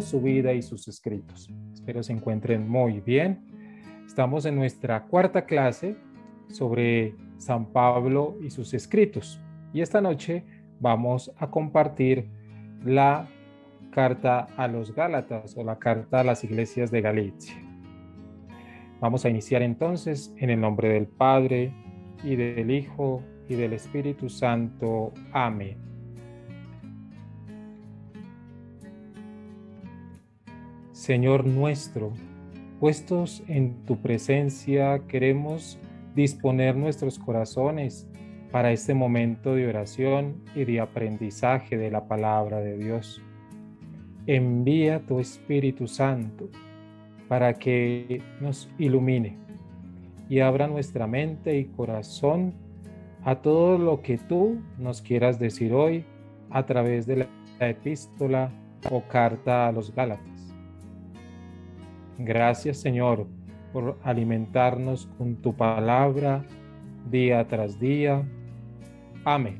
su vida y sus escritos. Espero se encuentren muy bien. Estamos en nuestra cuarta clase sobre San Pablo y sus escritos. Y esta noche vamos a compartir la carta a los Gálatas o la carta a las iglesias de Galicia. Vamos a iniciar entonces en el nombre del Padre y del Hijo y del Espíritu Santo. Amén. Señor nuestro, puestos en tu presencia, queremos disponer nuestros corazones para este momento de oración y de aprendizaje de la palabra de Dios. Envía tu Espíritu Santo para que nos ilumine y abra nuestra mente y corazón a todo lo que tú nos quieras decir hoy a través de la epístola o carta a los Gálatas. Gracias Señor por alimentarnos con tu palabra día tras día. Amén.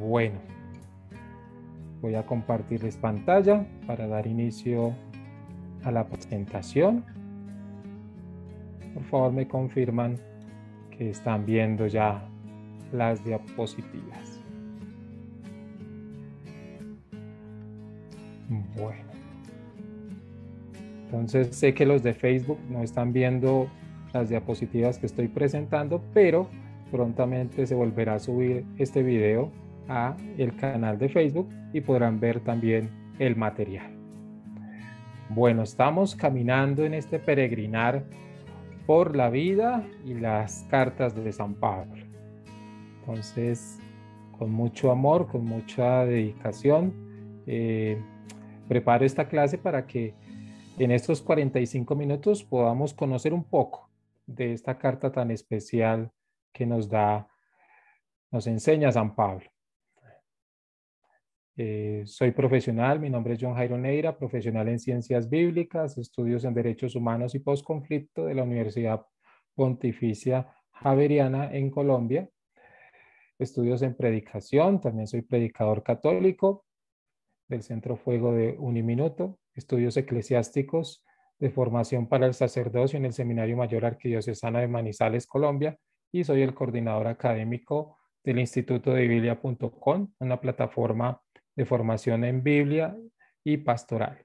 Bueno, voy a compartirles pantalla para dar inicio a la presentación. Por favor me confirman que están viendo ya las diapositivas. Bueno. Entonces sé que los de Facebook no están viendo las diapositivas que estoy presentando, pero prontamente se volverá a subir este video a el canal de Facebook y podrán ver también el material. Bueno, estamos caminando en este peregrinar por la vida y las cartas de San Pablo. Entonces, con mucho amor, con mucha dedicación, eh, preparo esta clase para que en estos 45 minutos podamos conocer un poco de esta carta tan especial que nos da, nos enseña San Pablo. Eh, soy profesional, mi nombre es John Jairo Neira, profesional en ciencias bíblicas, estudios en derechos humanos y posconflicto de la Universidad Pontificia Javeriana en Colombia, estudios en predicación, también soy predicador católico del Centro Fuego de Uniminuto, estudios eclesiásticos de formación para el sacerdocio en el Seminario Mayor Arquidiocesana de Manizales, Colombia, y soy el coordinador académico del Instituto de Biblia.com, una plataforma de formación en Biblia y pastoral.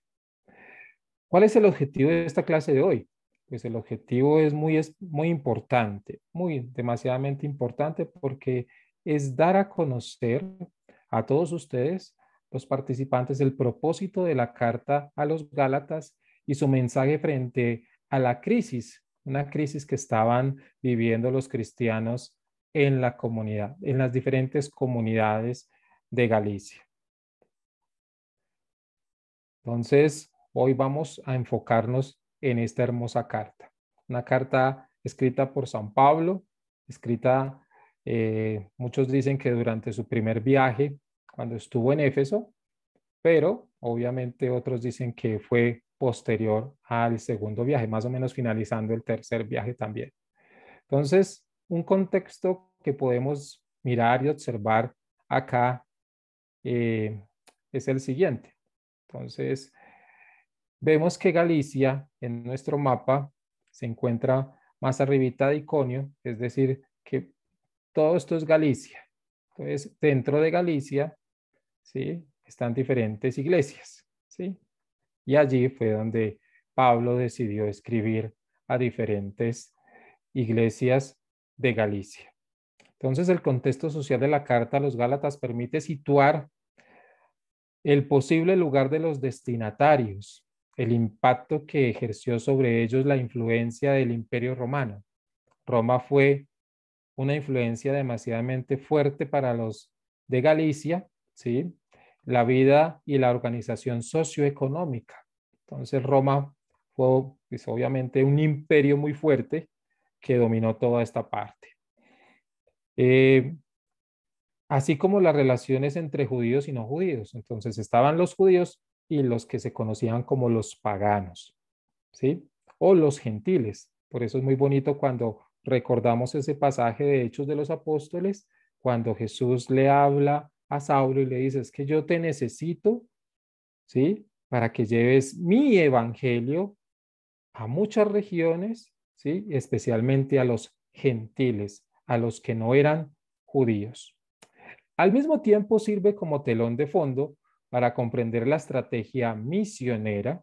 ¿Cuál es el objetivo de esta clase de hoy? Pues el objetivo es muy, es muy importante, muy demasiadamente importante porque es dar a conocer a todos ustedes los participantes el propósito de la carta a los Gálatas y su mensaje frente a la crisis, una crisis que estaban viviendo los cristianos en la comunidad, en las diferentes comunidades de Galicia. Entonces, hoy vamos a enfocarnos en esta hermosa carta, una carta escrita por San Pablo, escrita, eh, muchos dicen que durante su primer viaje cuando estuvo en Éfeso, pero obviamente otros dicen que fue posterior al segundo viaje, más o menos finalizando el tercer viaje también. Entonces, un contexto que podemos mirar y observar acá eh, es el siguiente. Entonces, vemos que Galicia en nuestro mapa se encuentra más arribita de Iconio, es decir, que todo esto es Galicia. Entonces, dentro de Galicia ¿sí? Están diferentes iglesias, ¿sí? Y allí fue donde Pablo decidió escribir a diferentes iglesias de Galicia. Entonces, el contexto social de la carta a los Gálatas permite situar el posible lugar de los destinatarios, el impacto que ejerció sobre ellos la influencia del imperio romano. Roma fue una influencia demasiadamente fuerte para los de Galicia ¿sí? la vida y la organización socioeconómica. Entonces Roma fue pues, obviamente un imperio muy fuerte que dominó toda esta parte. Eh, así como las relaciones entre judíos y no judíos. Entonces estaban los judíos y los que se conocían como los paganos, ¿sí? O los gentiles. Por eso es muy bonito cuando recordamos ese pasaje de Hechos de los Apóstoles, cuando Jesús le habla a Saulo y le dices que yo te necesito, ¿sí? Para que lleves mi evangelio a muchas regiones, ¿sí? Especialmente a los gentiles, a los que no eran judíos. Al mismo tiempo sirve como telón de fondo para comprender la estrategia misionera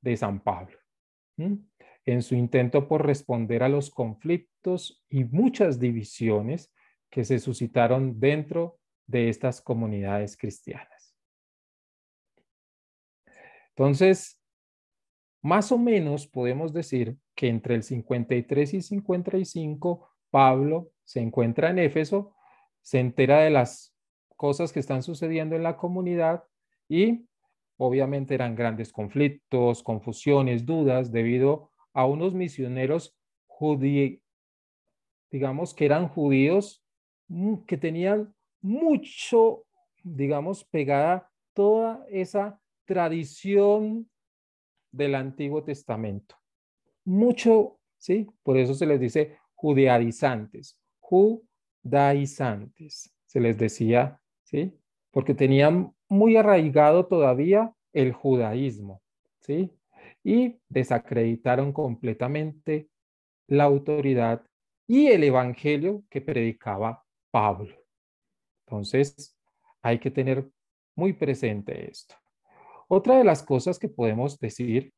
de San Pablo. En su intento por responder a los conflictos y muchas divisiones que se suscitaron dentro de estas comunidades cristianas. Entonces, más o menos podemos decir que entre el 53 y 55, Pablo se encuentra en Éfeso, se entera de las cosas que están sucediendo en la comunidad y obviamente eran grandes conflictos, confusiones, dudas debido a unos misioneros judíos, digamos que eran judíos mm, que tenían mucho, digamos, pegada toda esa tradición del Antiguo Testamento. Mucho, ¿sí? Por eso se les dice judaizantes, judaizantes, se les decía, ¿sí? Porque tenían muy arraigado todavía el judaísmo, ¿sí? Y desacreditaron completamente la autoridad y el evangelio que predicaba Pablo. Entonces, hay que tener muy presente esto. Otra de las cosas que podemos decir,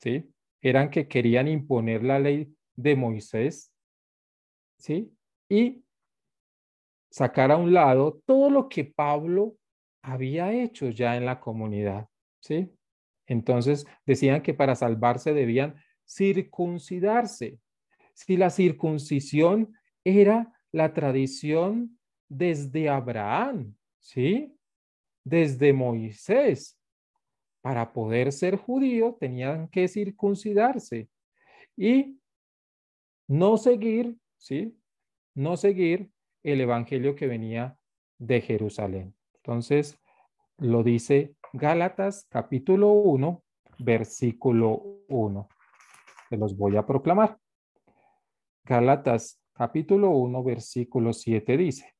¿sí? Eran que querían imponer la ley de Moisés, ¿sí? Y sacar a un lado todo lo que Pablo había hecho ya en la comunidad, ¿sí? Entonces decían que para salvarse debían circuncidarse. Si la circuncisión era la tradición desde Abraham, ¿sí? Desde Moisés. Para poder ser judío tenían que circuncidarse y no seguir, ¿sí? No seguir el evangelio que venía de Jerusalén. Entonces, lo dice Gálatas capítulo 1, versículo 1. Se los voy a proclamar. Gálatas capítulo 1, versículo 7 dice,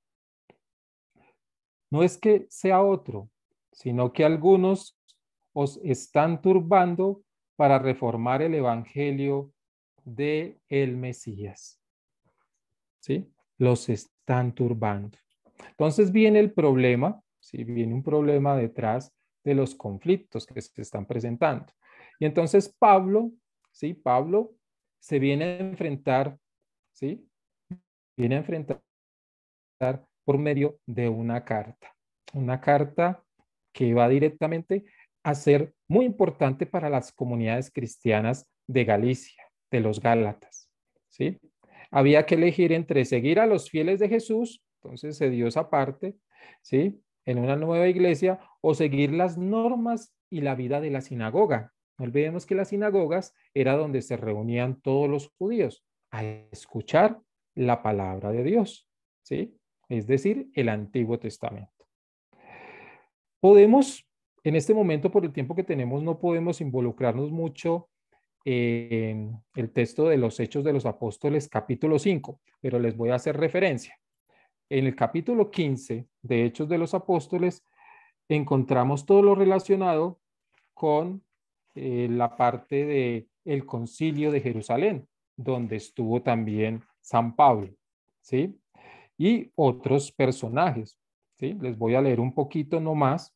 no es que sea otro, sino que algunos os están turbando para reformar el evangelio de el Mesías. ¿Sí? Los están turbando. Entonces viene el problema, ¿sí? viene un problema detrás de los conflictos que se están presentando. Y entonces Pablo, ¿sí? Pablo se viene a enfrentar, ¿sí? Viene a enfrentar por medio de una carta. Una carta que iba directamente a ser muy importante para las comunidades cristianas de Galicia, de los Gálatas. ¿sí? Había que elegir entre seguir a los fieles de Jesús, entonces se dio esa parte, ¿sí? en una nueva iglesia, o seguir las normas y la vida de la sinagoga. No olvidemos que las sinagogas era donde se reunían todos los judíos a escuchar la palabra de Dios. ¿sí? es decir, el Antiguo Testamento. Podemos, en este momento, por el tiempo que tenemos, no podemos involucrarnos mucho en el texto de los Hechos de los Apóstoles, capítulo 5, pero les voy a hacer referencia. En el capítulo 15 de Hechos de los Apóstoles encontramos todo lo relacionado con eh, la parte del el concilio de Jerusalén, donde estuvo también San Pablo, ¿sí? y otros personajes. ¿sí? Les voy a leer un poquito nomás.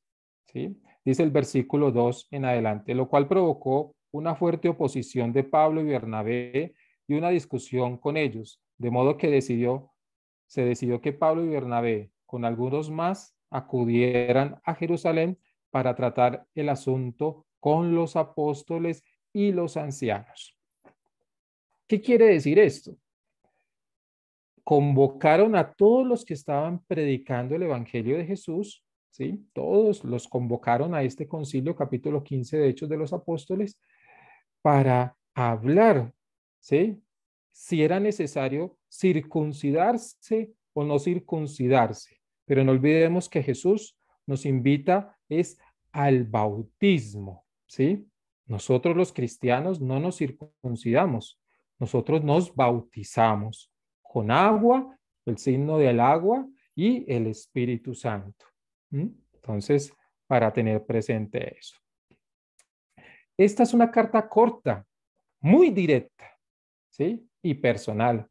¿sí? Dice el versículo 2 en adelante, lo cual provocó una fuerte oposición de Pablo y Bernabé y una discusión con ellos, de modo que decidió, se decidió que Pablo y Bernabé, con algunos más, acudieran a Jerusalén para tratar el asunto con los apóstoles y los ancianos. ¿Qué quiere decir esto? convocaron a todos los que estaban predicando el Evangelio de Jesús, ¿sí? Todos los convocaron a este concilio, capítulo 15 de Hechos de los Apóstoles, para hablar, ¿sí? Si era necesario circuncidarse o no circuncidarse. Pero no olvidemos que Jesús nos invita es al bautismo, ¿sí? Nosotros los cristianos no nos circuncidamos, nosotros nos bautizamos con agua, el signo del agua y el Espíritu Santo. Entonces, para tener presente eso. Esta es una carta corta, muy directa, ¿sí? Y personal.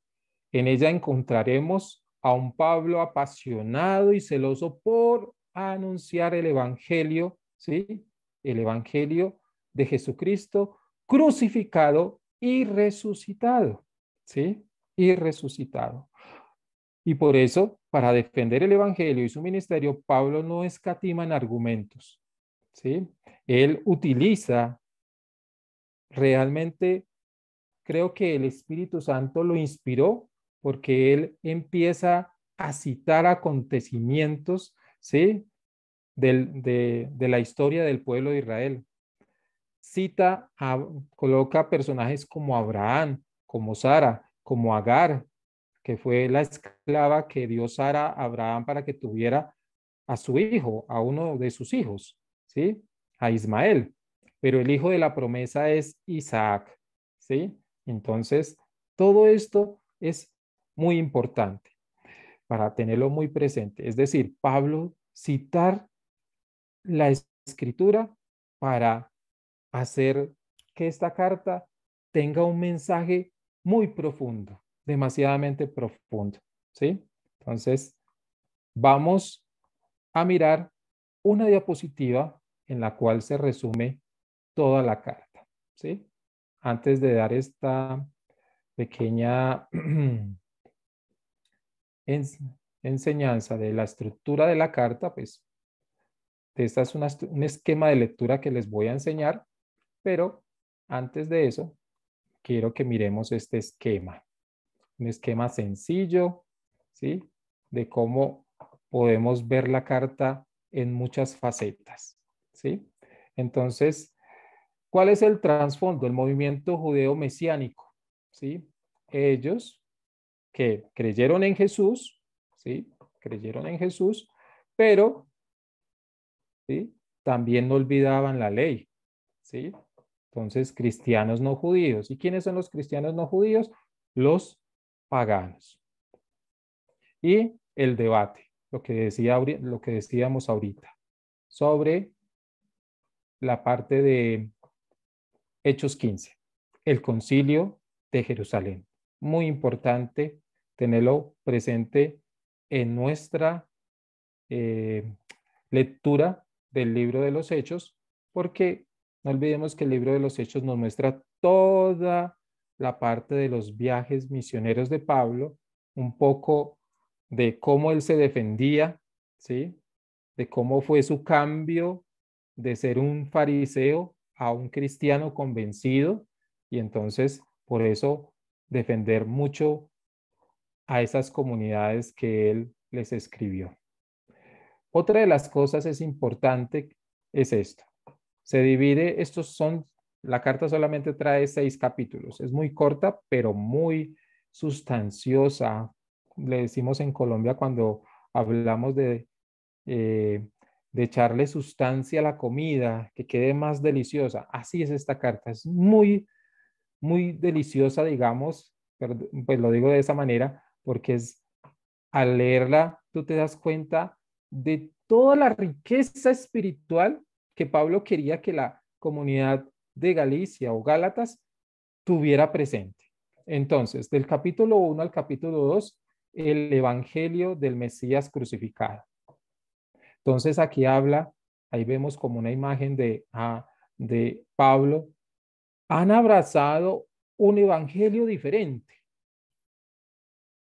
En ella encontraremos a un Pablo apasionado y celoso por anunciar el Evangelio, ¿sí? El Evangelio de Jesucristo crucificado y resucitado, ¿sí? y resucitado. Y por eso, para defender el Evangelio y su ministerio, Pablo no escatima en argumentos. ¿sí? Él utiliza realmente, creo que el Espíritu Santo lo inspiró porque él empieza a citar acontecimientos ¿sí? de, de la historia del pueblo de Israel. Cita, coloca personajes como Abraham, como Sara, como Agar, que fue la esclava que dio Sara a Abraham para que tuviera a su hijo, a uno de sus hijos, ¿sí? A Ismael. Pero el hijo de la promesa es Isaac, ¿sí? Entonces, todo esto es muy importante para tenerlo muy presente. Es decir, Pablo citar la escritura para hacer que esta carta tenga un mensaje muy profundo, demasiadamente profundo, ¿sí? Entonces, vamos a mirar una diapositiva en la cual se resume toda la carta, ¿sí? Antes de dar esta pequeña enseñanza de la estructura de la carta, pues esta es un esquema de lectura que les voy a enseñar, pero antes de eso quiero que miremos este esquema. Un esquema sencillo, ¿sí? De cómo podemos ver la carta en muchas facetas, ¿sí? Entonces, ¿cuál es el trasfondo? El movimiento judeo-mesiánico, ¿sí? Ellos que creyeron en Jesús, ¿sí? Creyeron en Jesús, pero ¿sí? también no olvidaban la ley, ¿sí? Entonces, cristianos no judíos. ¿Y quiénes son los cristianos no judíos? Los paganos. Y el debate, lo que, decía, lo que decíamos ahorita, sobre la parte de Hechos 15, el concilio de Jerusalén. Muy importante tenerlo presente en nuestra eh, lectura del libro de los Hechos, porque no olvidemos que el libro de los Hechos nos muestra toda la parte de los viajes misioneros de Pablo, un poco de cómo él se defendía, ¿sí? De cómo fue su cambio de ser un fariseo a un cristiano convencido y entonces por eso defender mucho a esas comunidades que él les escribió. Otra de las cosas es importante es esto. Se divide, estos son, la carta solamente trae seis capítulos. Es muy corta, pero muy sustanciosa. Le decimos en Colombia cuando hablamos de, eh, de echarle sustancia a la comida, que quede más deliciosa. Así es esta carta. Es muy, muy deliciosa, digamos, pues lo digo de esa manera, porque es al leerla, tú te das cuenta de toda la riqueza espiritual que Pablo quería que la comunidad de Galicia o Gálatas tuviera presente. Entonces, del capítulo 1 al capítulo 2, el Evangelio del Mesías crucificado. Entonces, aquí habla, ahí vemos como una imagen de, ah, de Pablo, han abrazado un Evangelio diferente.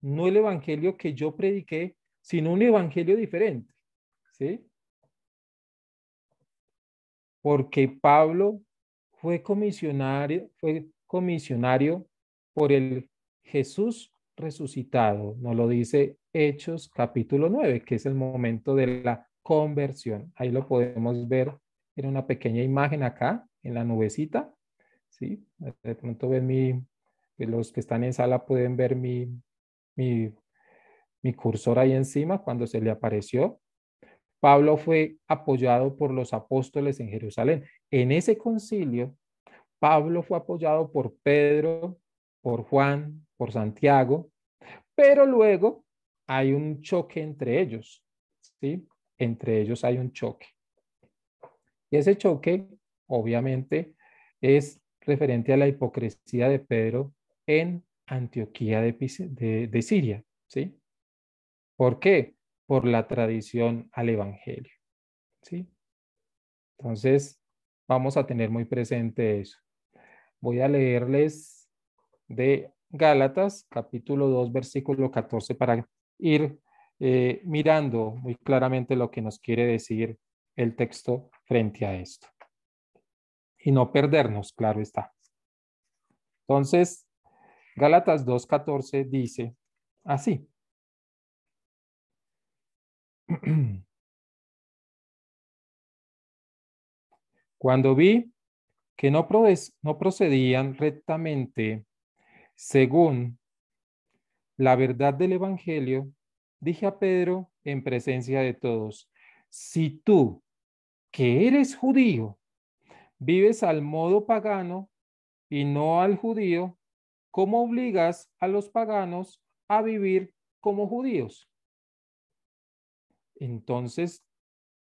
No el Evangelio que yo prediqué, sino un Evangelio diferente. ¿Sí? porque Pablo fue comisionario, fue comisionario por el Jesús resucitado, nos lo dice Hechos capítulo 9, que es el momento de la conversión. Ahí lo podemos ver en una pequeña imagen acá, en la nubecita. ¿sí? De pronto ven mi, pues los que están en sala pueden ver mi, mi cursor ahí encima cuando se le apareció. Pablo fue apoyado por los apóstoles en Jerusalén. En ese concilio, Pablo fue apoyado por Pedro, por Juan, por Santiago, pero luego hay un choque entre ellos, ¿sí? Entre ellos hay un choque. Y ese choque, obviamente, es referente a la hipocresía de Pedro en Antioquía de, de, Siria, ¿sí? ¿Por qué? por la tradición al Evangelio. ¿sí? Entonces, vamos a tener muy presente eso. Voy a leerles de Gálatas, capítulo 2, versículo 14, para ir eh, mirando muy claramente lo que nos quiere decir el texto frente a esto. Y no perdernos, claro está. Entonces, Gálatas 2.14 dice así. Cuando vi que no, no procedían rectamente según la verdad del Evangelio, dije a Pedro en presencia de todos, si tú, que eres judío, vives al modo pagano y no al judío, ¿cómo obligas a los paganos a vivir como judíos? Entonces,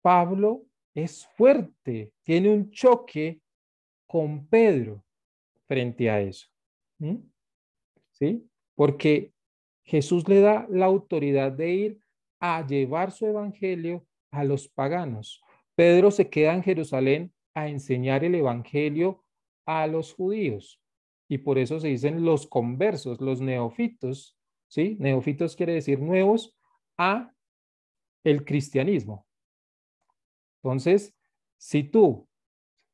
Pablo es fuerte, tiene un choque con Pedro frente a eso. ¿Sí? Porque Jesús le da la autoridad de ir a llevar su evangelio a los paganos. Pedro se queda en Jerusalén a enseñar el evangelio a los judíos. Y por eso se dicen los conversos, los neofitos, ¿sí? Neofitos quiere decir nuevos a el cristianismo. Entonces, si tú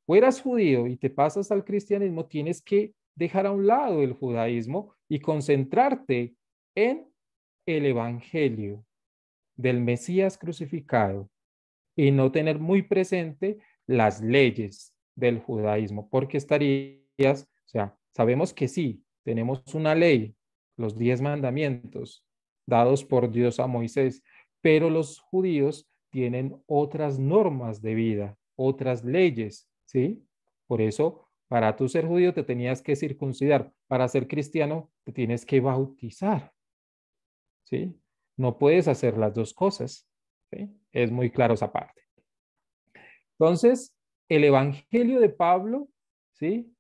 fueras judío y te pasas al cristianismo, tienes que dejar a un lado el judaísmo y concentrarte en el Evangelio del Mesías crucificado y no tener muy presente las leyes del judaísmo, porque estarías, o sea, sabemos que sí, tenemos una ley, los diez mandamientos dados por Dios a Moisés, pero los judíos tienen otras normas de vida, otras leyes, ¿sí? Por eso, para tú ser judío te tenías que circuncidar, para ser cristiano te tienes que bautizar, ¿sí? No puedes hacer las dos cosas, ¿sí? Es muy claro esa parte. Entonces, el Evangelio de Pablo, ¿sí?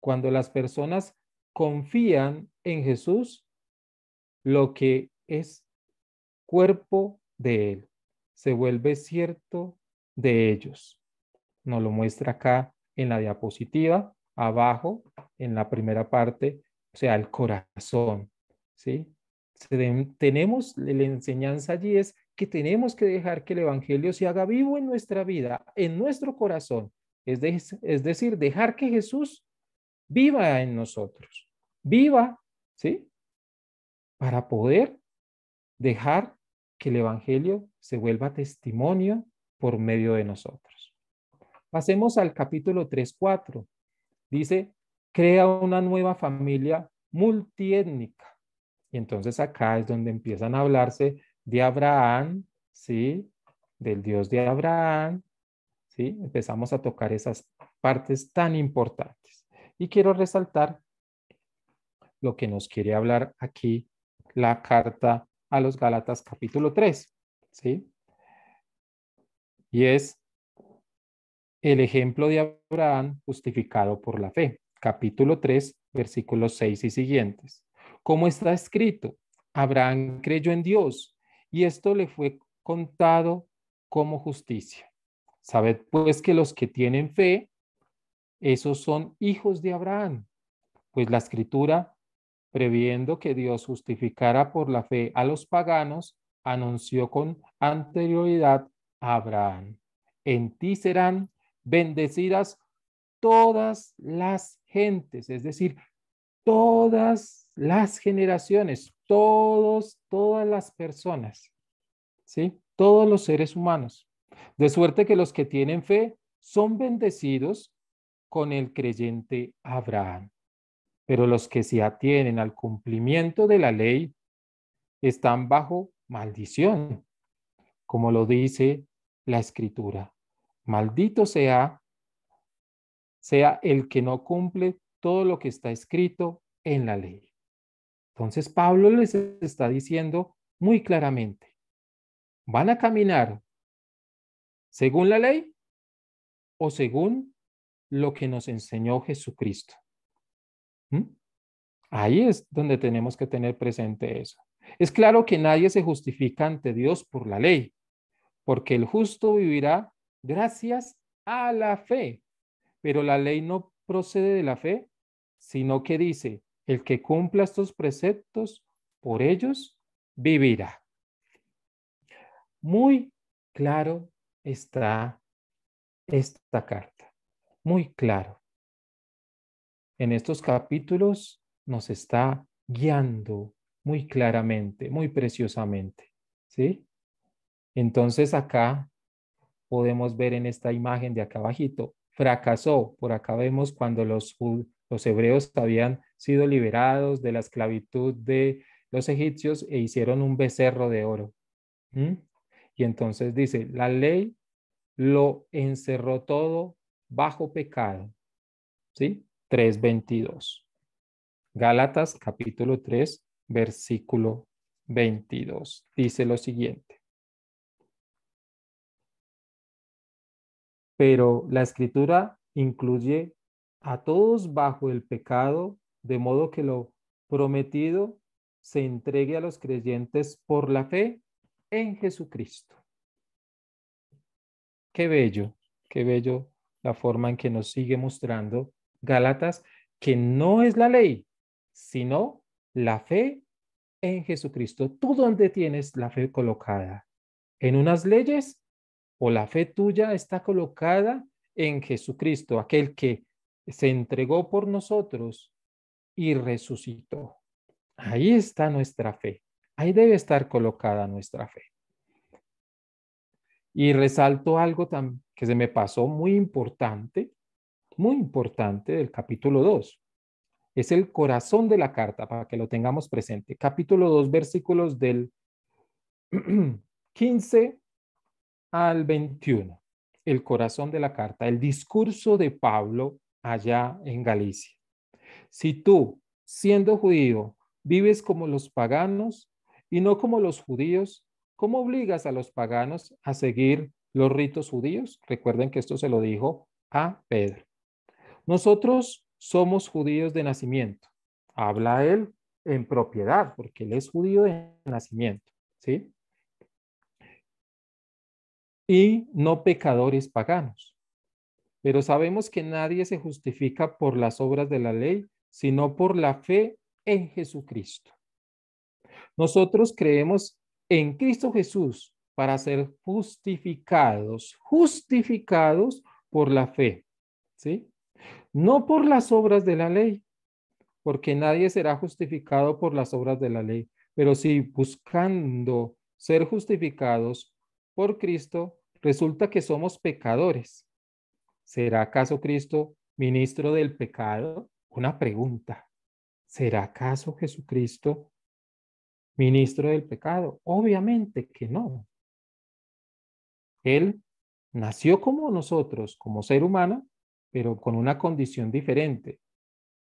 Cuando las personas confían en Jesús, lo que es cuerpo, de él, se vuelve cierto de ellos. Nos lo muestra acá en la diapositiva, abajo, en la primera parte, o sea, el corazón, ¿sí? Tenemos, la enseñanza allí es que tenemos que dejar que el Evangelio se haga vivo en nuestra vida, en nuestro corazón. Es, es decir, dejar que Jesús viva en nosotros, viva, ¿sí? Para poder dejar que el Evangelio se vuelva testimonio por medio de nosotros. Pasemos al capítulo 3.4. Dice, crea una nueva familia multiétnica. Y entonces acá es donde empiezan a hablarse de Abraham, ¿sí? Del Dios de Abraham, ¿sí? Empezamos a tocar esas partes tan importantes. Y quiero resaltar lo que nos quiere hablar aquí la carta a los Gálatas capítulo 3, ¿sí? Y es el ejemplo de Abraham justificado por la fe, capítulo 3, versículos 6 y siguientes. Como está escrito, Abraham creyó en Dios y esto le fue contado como justicia. Sabed pues que los que tienen fe, esos son hijos de Abraham, pues la escritura previendo que Dios justificara por la fe a los paganos, anunció con anterioridad a Abraham. En ti serán bendecidas todas las gentes, es decir, todas las generaciones, todos, todas las personas, ¿sí? Todos los seres humanos. De suerte que los que tienen fe son bendecidos con el creyente Abraham pero los que se atienen al cumplimiento de la ley están bajo maldición, como lo dice la escritura. Maldito sea sea el que no cumple todo lo que está escrito en la ley. Entonces Pablo les está diciendo muy claramente, ¿van a caminar según la ley o según lo que nos enseñó Jesucristo? ¿Mm? Ahí es donde tenemos que tener presente eso. Es claro que nadie se justifica ante Dios por la ley, porque el justo vivirá gracias a la fe. Pero la ley no procede de la fe, sino que dice, el que cumpla estos preceptos, por ellos vivirá. Muy claro está esta carta, muy claro en estos capítulos nos está guiando muy claramente, muy preciosamente, ¿sí? Entonces acá podemos ver en esta imagen de acá abajito, fracasó, por acá vemos cuando los, hebreos habían sido liberados de la esclavitud de los egipcios e hicieron un becerro de oro. Y entonces dice, la ley lo encerró todo bajo pecado, ¿sí? 3.22. Gálatas capítulo 3, versículo 22. Dice lo siguiente. Pero la escritura incluye a todos bajo el pecado, de modo que lo prometido se entregue a los creyentes por la fe en Jesucristo. Qué bello, qué bello la forma en que nos sigue mostrando Galatas, que no es la ley, sino la fe en Jesucristo. ¿Tú dónde tienes la fe colocada? ¿En unas leyes o la fe tuya está colocada en Jesucristo, aquel que se entregó por nosotros y resucitó? Ahí está nuestra fe. Ahí debe estar colocada nuestra fe. Y resalto algo que se me pasó muy importante muy importante del capítulo 2. Es el corazón de la carta para que lo tengamos presente. Capítulo 2, versículos del 15 al 21. El corazón de la carta, el discurso de Pablo allá en Galicia. Si tú, siendo judío, vives como los paganos y no como los judíos, ¿cómo obligas a los paganos a seguir los ritos judíos? Recuerden que esto se lo dijo a Pedro. Nosotros somos judíos de nacimiento. Habla él en propiedad, porque él es judío de nacimiento, ¿sí? Y no pecadores paganos. Pero sabemos que nadie se justifica por las obras de la ley, sino por la fe en Jesucristo. Nosotros creemos en Cristo Jesús para ser justificados, justificados por la fe, ¿sí? no por las obras de la ley, porque nadie será justificado por las obras de la ley, pero si buscando ser justificados por Cristo, resulta que somos pecadores. ¿Será acaso Cristo ministro del pecado? Una pregunta. ¿Será acaso Jesucristo ministro del pecado? Obviamente que no. Él nació como nosotros, como ser humano, pero con una condición diferente,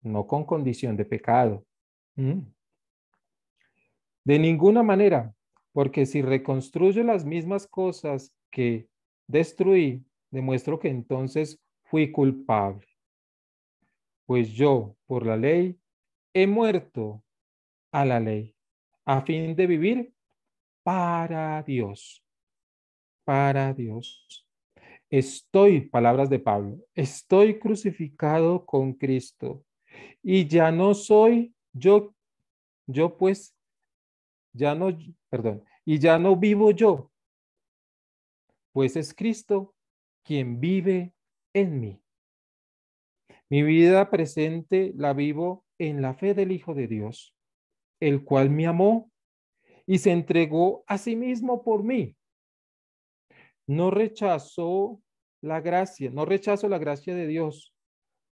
no con condición de pecado. Mm. De ninguna manera, porque si reconstruyo las mismas cosas que destruí, demuestro que entonces fui culpable. Pues yo, por la ley, he muerto a la ley, a fin de vivir para Dios. Para Dios. Estoy, palabras de Pablo, estoy crucificado con Cristo y ya no soy yo, yo pues, ya no, perdón, y ya no vivo yo, pues es Cristo quien vive en mí. Mi vida presente la vivo en la fe del Hijo de Dios, el cual me amó y se entregó a sí mismo por mí no rechazó la gracia, no rechazo la gracia de Dios,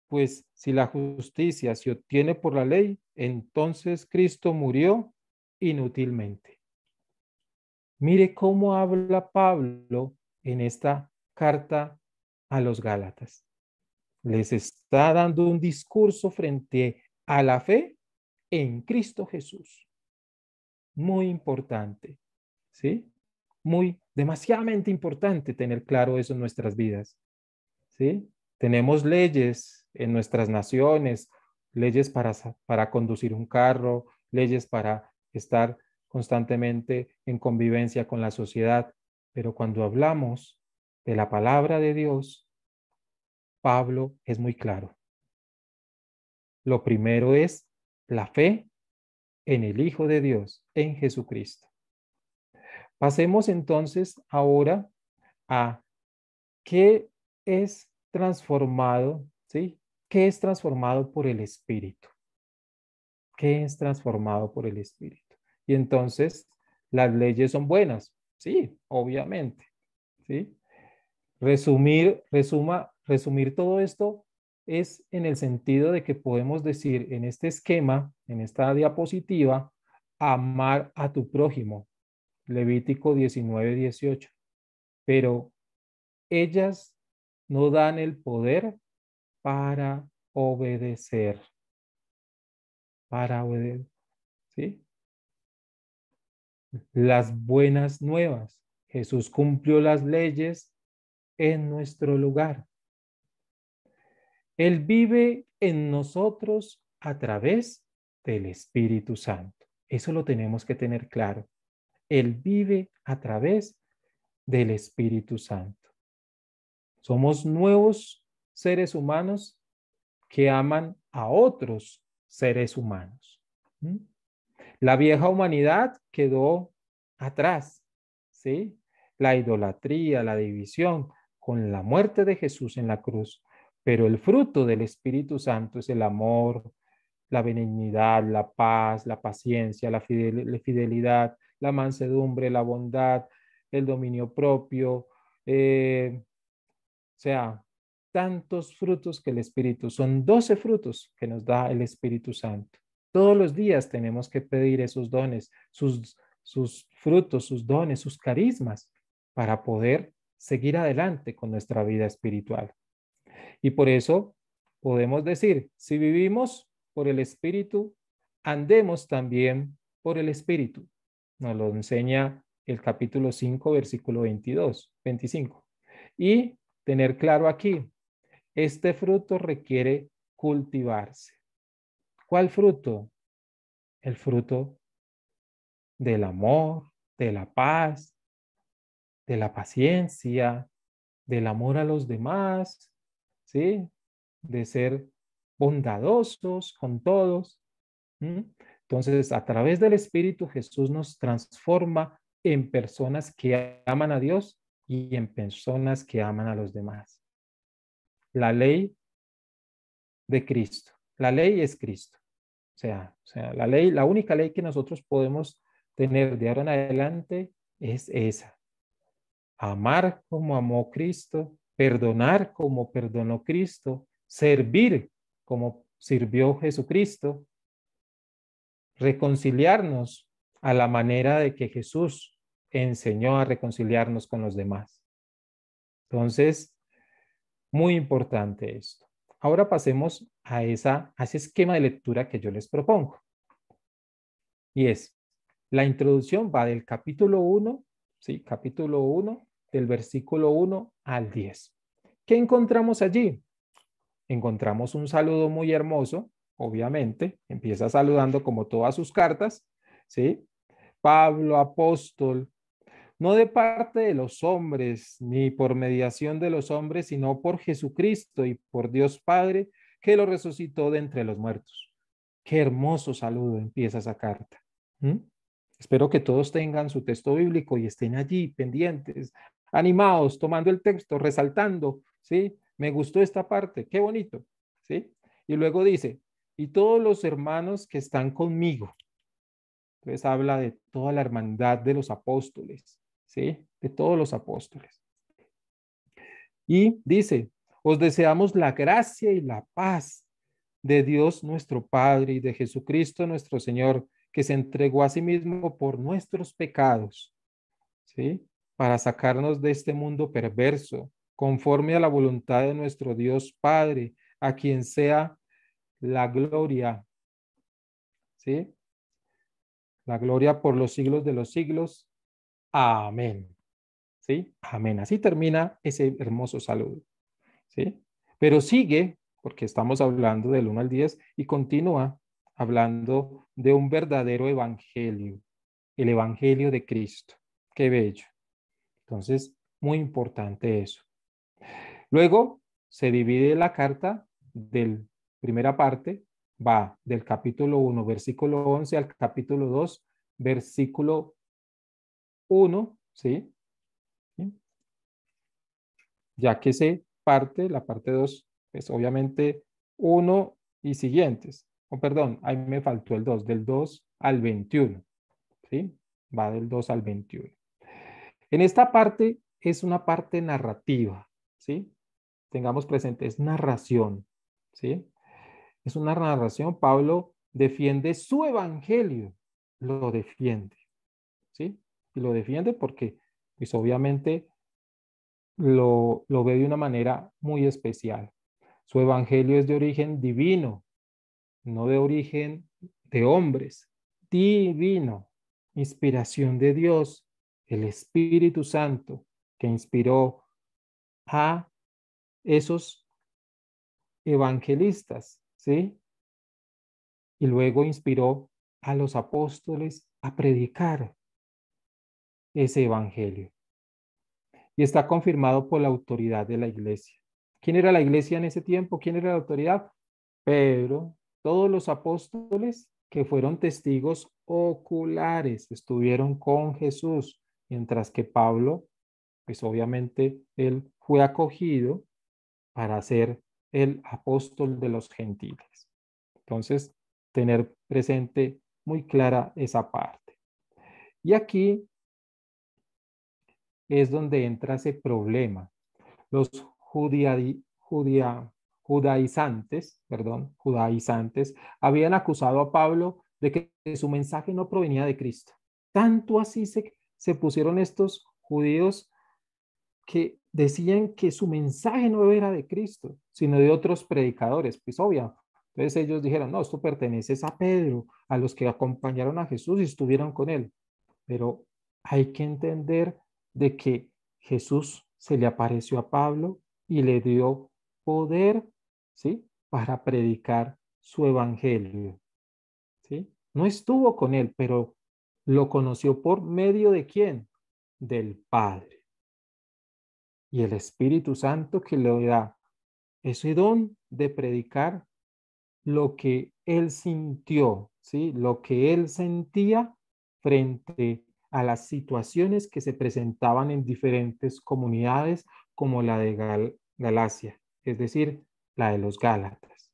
pues si la justicia se obtiene por la ley, entonces Cristo murió inútilmente. Mire cómo habla Pablo en esta carta a los Gálatas. Les está dando un discurso frente a la fe en Cristo Jesús. Muy importante, ¿sí? muy demasiadamente importante tener claro eso en nuestras vidas. ¿Sí? Tenemos leyes en nuestras naciones, leyes para, para conducir un carro, leyes para estar constantemente en convivencia con la sociedad, pero cuando hablamos de la palabra de Dios, Pablo es muy claro. Lo primero es la fe en el Hijo de Dios, en Jesucristo. Pasemos entonces ahora a qué es transformado, ¿sí? ¿Qué es transformado por el Espíritu? ¿Qué es transformado por el Espíritu? Y entonces, las leyes son buenas, sí, obviamente, ¿sí? Resumir, resuma, resumir todo esto es en el sentido de que podemos decir en este esquema, en esta diapositiva, amar a tu prójimo, Levítico 19, 18. Pero ellas no dan el poder para obedecer. Para obedecer. ¿Sí? Las buenas nuevas. Jesús cumplió las leyes en nuestro lugar. Él vive en nosotros a través del Espíritu Santo. Eso lo tenemos que tener claro. Él vive a través del Espíritu Santo. Somos nuevos seres humanos que aman a otros seres humanos. ¿Mm? La vieja humanidad quedó atrás, ¿sí? La idolatría, la división, con la muerte de Jesús en la cruz. Pero el fruto del Espíritu Santo es el amor, la benignidad, la paz, la paciencia, la fidelidad, la mansedumbre, la bondad, el dominio propio, eh, o sea, tantos frutos que el Espíritu, son doce frutos que nos da el Espíritu Santo. Todos los días tenemos que pedir esos dones, sus, sus frutos, sus dones, sus carismas, para poder seguir adelante con nuestra vida espiritual. Y por eso podemos decir, si vivimos por el Espíritu, andemos también por el Espíritu. Nos lo enseña el capítulo 5, versículo 22, 25. Y tener claro aquí, este fruto requiere cultivarse. ¿Cuál fruto? El fruto del amor, de la paz, de la paciencia, del amor a los demás, ¿sí? De ser bondadosos con todos. Entonces, a través del Espíritu Jesús nos transforma en personas que aman a Dios y en personas que aman a los demás. La ley de Cristo. La ley es Cristo. O sea, la ley, la única ley que nosotros podemos tener de ahora en adelante es esa. Amar como amó Cristo, perdonar como perdonó Cristo, servir como sirvió Jesucristo reconciliarnos a la manera de que Jesús enseñó a reconciliarnos con los demás. Entonces, muy importante esto. Ahora pasemos a, esa, ese esquema de lectura que yo les propongo. Y es, la introducción va del capítulo 1, sí, capítulo 1, del versículo 1 al 10. ¿Qué encontramos allí? Encontramos un saludo muy hermoso obviamente, empieza saludando como todas sus cartas, ¿sí? Pablo, apóstol, no de parte de los hombres, ni por mediación de los hombres, sino por Jesucristo y por Dios Padre, que lo resucitó de entre los muertos. Qué hermoso saludo empieza esa carta. Espero que todos tengan su texto bíblico y estén allí pendientes, animados, tomando el texto, resaltando, ¿sí? Me gustó esta parte, qué bonito, ¿sí? Y luego dice, y todos los hermanos que están conmigo. Entonces habla de toda la hermandad de los apóstoles, ¿sí? De todos los apóstoles. Y dice, os deseamos la gracia y la paz de Dios nuestro Padre y de Jesucristo nuestro Señor, que se entregó a sí mismo por nuestros pecados, ¿sí? Para sacarnos de este mundo perverso, conforme a la voluntad de nuestro Dios Padre, a quien sea la gloria. ¿Sí? La gloria por los siglos de los siglos. Amén. ¿Sí? Amén. Así termina ese hermoso saludo. ¿Sí? Pero sigue, porque estamos hablando del 1 al 10, y continúa hablando de un verdadero evangelio, el evangelio de Cristo. Qué bello. Entonces, muy importante eso. Luego se divide la carta del primera parte va del capítulo 1, versículo 11 al capítulo 2, versículo 1, ¿sí? Ya que se parte, la parte 2 es obviamente 1 y siguientes. oh, perdón, ahí me faltó el 2, del 2 al 21, ¿sí? Va del 2 al 21. En esta parte es una parte narrativa, ¿sí? Tengamos presente, es narración, ¿sí? es una narración, Pablo defiende su evangelio, lo defiende, ¿sí? Y lo defiende porque, pues obviamente, lo, lo ve de una manera muy especial. Su evangelio es de origen divino, no de origen de hombres, divino, inspiración de Dios, el Espíritu Santo que inspiró a esos evangelistas ¿sí? Y luego inspiró a los apóstoles a predicar ese evangelio. Y está confirmado por la autoridad de la iglesia. ¿Quién era la iglesia en ese tiempo? ¿Quién era la autoridad? Pedro, todos los apóstoles que fueron testigos oculares, estuvieron con Jesús, mientras que Pablo, pues obviamente él fue acogido para ser el apóstol de los gentiles. Entonces, tener presente muy clara esa parte. Y aquí es donde entra ese problema. Los judaizantes, perdón, judaizantes, habían acusado a Pablo de que su mensaje no provenía de Cristo. Tanto así se, se pusieron estos judíos que decían que su mensaje no era de Cristo, sino de otros predicadores, pues obvio. Entonces ellos dijeron, no, esto pertenece a Pedro, a los que acompañaron a Jesús y estuvieron con él. Pero hay que entender de que Jesús se le apareció a Pablo y le dio poder, ¿sí? Para predicar su evangelio, ¿sí? No estuvo con él, pero lo conoció por medio de quién? Del Padre y el Espíritu Santo que le da ese don de predicar lo que él sintió, ¿sí? lo que él sentía frente a las situaciones que se presentaban en diferentes comunidades como la de Galacia, es decir, la de los Gálatas.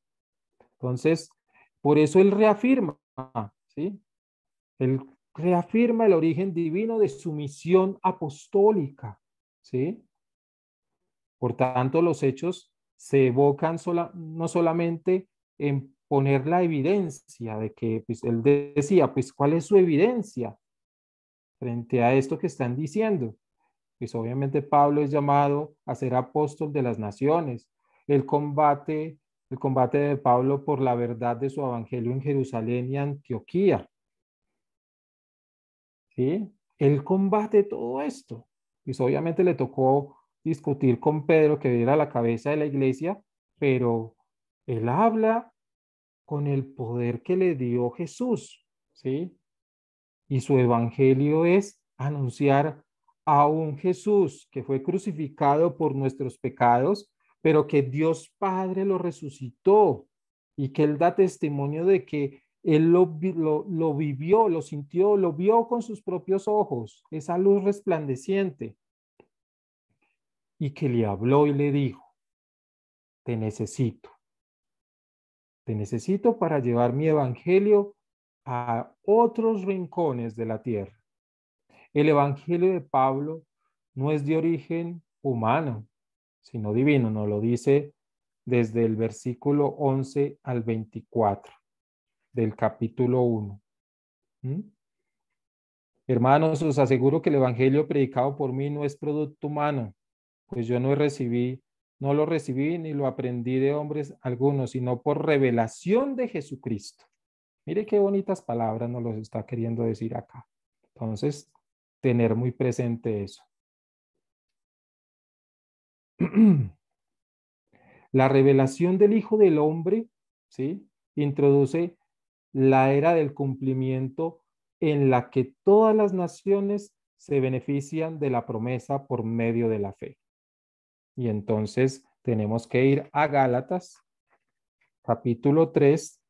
Entonces, por eso él reafirma, ¿sí? Él reafirma el origen divino de su misión apostólica, ¿sí? Por tanto, los hechos se evocan no solamente en poner la evidencia de que, pues, él decía, pues ¿cuál es su evidencia frente a esto que están diciendo? Pues obviamente Pablo es llamado a ser apóstol de las naciones. El combate, el combate de Pablo por la verdad de su evangelio en Jerusalén y Antioquía. ¿Sí? el combate todo esto. Pues obviamente le tocó discutir con Pedro, que era la cabeza de la iglesia, pero él habla con el poder que le dio Jesús, ¿sí? Y su evangelio es anunciar a un Jesús que fue crucificado por nuestros pecados, pero que Dios Padre lo resucitó y que Él da testimonio de que Él lo, lo, lo vivió, lo sintió, lo vio con sus propios ojos, esa luz resplandeciente y que le habló y le dijo, te necesito. Te necesito para llevar mi evangelio a otros rincones de la tierra. El evangelio de Pablo no es de origen humano, sino divino, nos lo dice desde el versículo 11 al 24 del capítulo 1. ¿Mm? Hermanos, os aseguro que el evangelio predicado por mí no es producto humano pues yo no recibí, no lo recibí ni lo aprendí de hombres algunos, sino por revelación de Jesucristo. Mire qué bonitas palabras nos los está queriendo decir acá. Entonces, tener muy presente eso. La revelación del Hijo del Hombre, ¿sí? Introduce la era del cumplimiento en la que todas las naciones se benefician de la promesa por medio de la fe. Y entonces tenemos que ir a Gálatas, capítulo 3,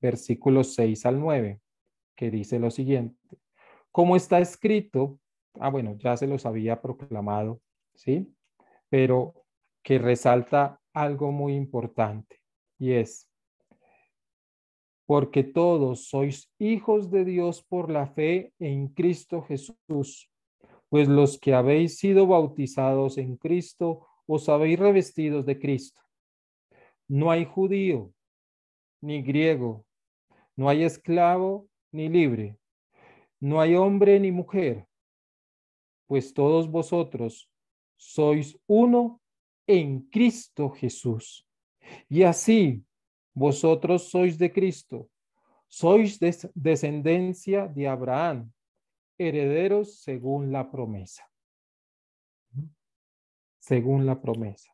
versículos 6 al 9, que dice lo siguiente. Como está escrito, ah, bueno, ya se los había proclamado, ¿sí? Pero que resalta algo muy importante y es, porque todos sois hijos de Dios por la fe en Cristo Jesús pues los que habéis sido bautizados en Cristo, os habéis revestidos de Cristo. No hay judío ni griego, no hay esclavo ni libre, no hay hombre ni mujer, pues todos vosotros sois uno en Cristo Jesús. Y así vosotros sois de Cristo, sois de descendencia de Abraham herederos según la promesa. Según la promesa.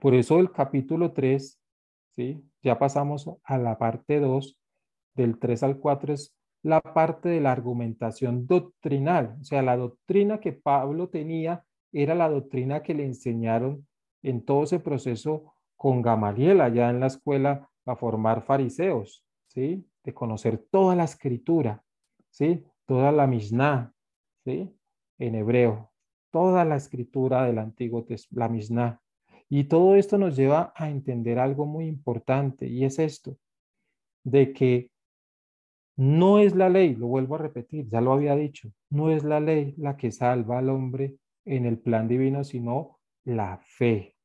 Por eso el capítulo 3, ¿sí? ya pasamos a la parte 2, del 3 al 4 es la parte de la argumentación doctrinal. O sea, la doctrina que Pablo tenía era la doctrina que le enseñaron en todo ese proceso con Gamaliel allá en la escuela a formar fariseos, ¿sí? De conocer toda la escritura, ¿sí? toda la misna, ¿sí? En hebreo, toda la escritura del Antiguo Testamento, la Mishnah. Y todo esto nos lleva a entender algo muy importante y es esto, de que no es la ley, lo vuelvo a repetir, ya lo había dicho, no es la ley la que salva al hombre en el plan divino, sino la fe.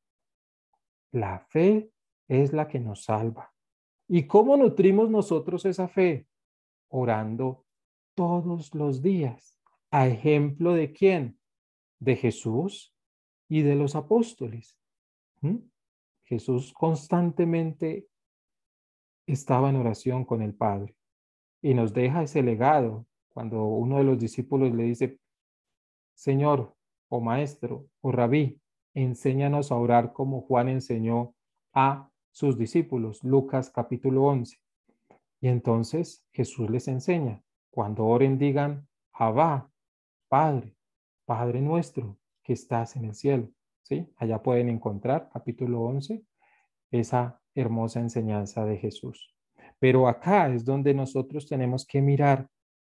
La fe es la que nos salva. ¿Y cómo nutrimos nosotros esa fe? Orando todos los días, a ejemplo de quién? De Jesús y de los apóstoles. Jesús constantemente estaba en oración con el Padre y nos deja ese legado cuando uno de los discípulos le dice, Señor o Maestro o Rabí, enséñanos a orar como Juan enseñó a sus discípulos, Lucas capítulo 11. Y entonces Jesús les enseña, cuando oren, digan, Abba, Padre, Padre nuestro, que estás en el cielo. ¿Sí? Allá pueden encontrar, capítulo 11, esa hermosa enseñanza de Jesús. Pero acá es donde nosotros tenemos que mirar,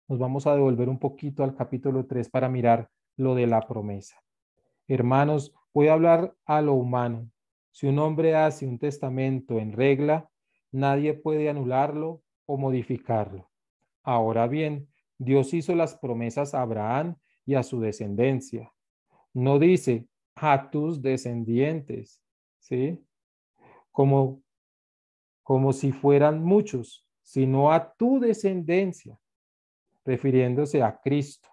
nos vamos a devolver un poquito al capítulo 3 para mirar lo de la promesa. Hermanos, voy a hablar a lo humano. Si un hombre hace un testamento en regla, nadie puede anularlo o modificarlo. Ahora bien, Dios hizo las promesas a Abraham y a su descendencia. No dice a tus descendientes, ¿sí? Como, como si fueran muchos, sino a tu descendencia, refiriéndose a Cristo.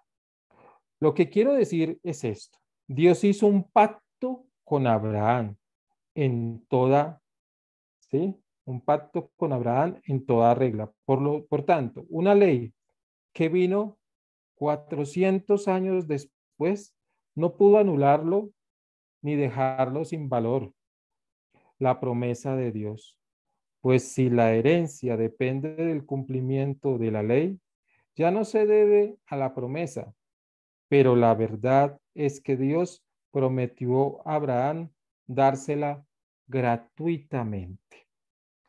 Lo que quiero decir es esto. Dios hizo un pacto con Abraham en toda, ¿sí? un pacto con Abraham en toda regla. Por, lo, por tanto, una ley que vino 400 años después no pudo anularlo ni dejarlo sin valor, la promesa de Dios. Pues si la herencia depende del cumplimiento de la ley, ya no se debe a la promesa, pero la verdad es que Dios prometió a Abraham dársela gratuitamente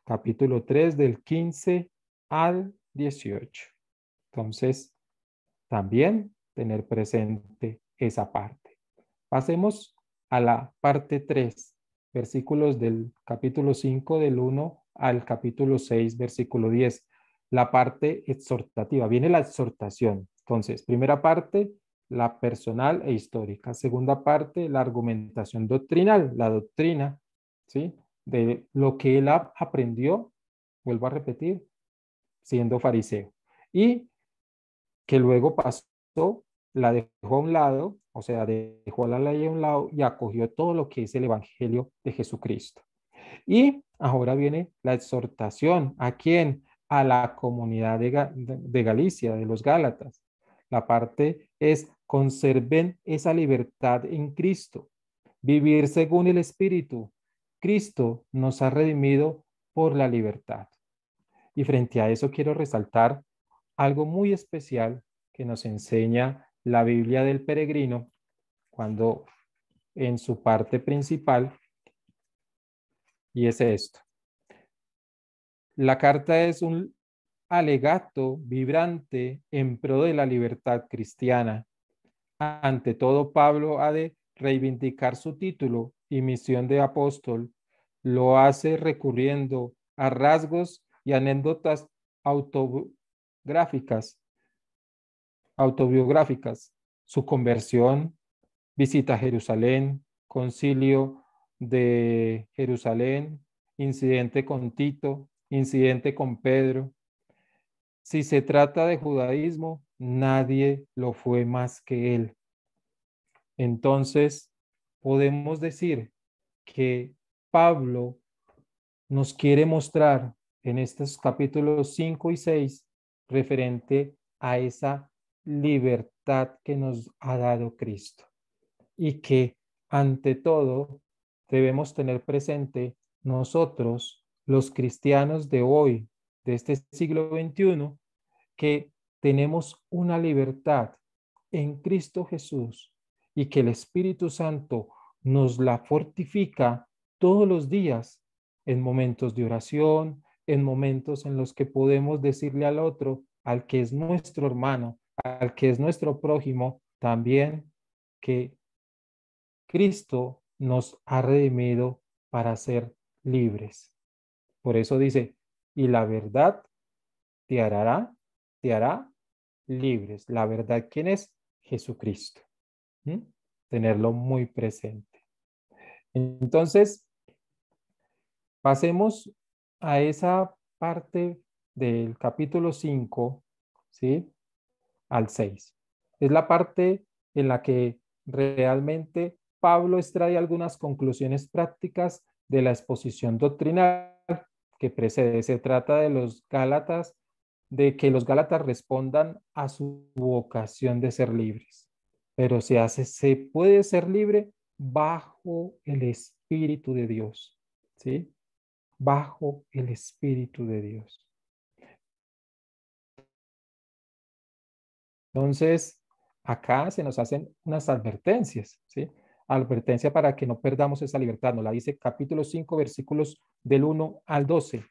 capítulo 3 del 15 al 18. Entonces, también tener presente esa parte. Pasemos a la parte 3, versículos del capítulo 5 del 1 al capítulo 6, versículo 10, la parte exhortativa. Viene la exhortación. Entonces, primera parte, la personal e histórica. Segunda parte, la argumentación doctrinal, la doctrina, ¿sí? de lo que él aprendió, vuelvo a repetir, siendo fariseo. Y que luego pasó, la dejó a un lado, o sea, dejó la ley a un lado y acogió todo lo que es el Evangelio de Jesucristo. Y ahora viene la exhortación. ¿A quién? A la comunidad de, de Galicia, de los Gálatas. La parte es conserven esa libertad en Cristo, vivir según el Espíritu, Cristo nos ha redimido por la libertad. Y frente a eso quiero resaltar algo muy especial que nos enseña la Biblia del peregrino cuando en su parte principal, y es esto. La carta es un alegato vibrante en pro de la libertad cristiana. Ante todo, Pablo ha de reivindicar su título y misión de apóstol, lo hace recurriendo a rasgos y anécdotas autobiográficas, autobiográficas, su conversión, visita a Jerusalén, concilio de Jerusalén, incidente con Tito, incidente con Pedro. Si se trata de judaísmo, nadie lo fue más que él. Entonces, podemos decir que Pablo nos quiere mostrar en estos capítulos 5 y 6 referente a esa libertad que nos ha dado Cristo y que ante todo debemos tener presente nosotros, los cristianos de hoy, de este siglo XXI, que tenemos una libertad en Cristo Jesús y que el Espíritu Santo nos la fortifica todos los días en momentos de oración, en momentos en los que podemos decirle al otro, al que es nuestro hermano, al que es nuestro prójimo, también que Cristo nos ha redimido para ser libres. Por eso dice, y la verdad te hará, te hará libres. La verdad, ¿quién es? Jesucristo. Tenerlo muy presente. Entonces, pasemos a esa parte del capítulo 5, ¿sí? Al 6. Es la parte en la que realmente Pablo extrae algunas conclusiones prácticas de la exposición doctrinal que precede. Se trata de los Gálatas, de que los Gálatas respondan a su vocación de ser libres pero se hace, se puede ser libre bajo el Espíritu de Dios, ¿sí? Bajo el Espíritu de Dios. Entonces, acá se nos hacen unas advertencias, ¿sí? Advertencia para que no perdamos esa libertad, nos la dice capítulo 5, versículos del 1 al 12,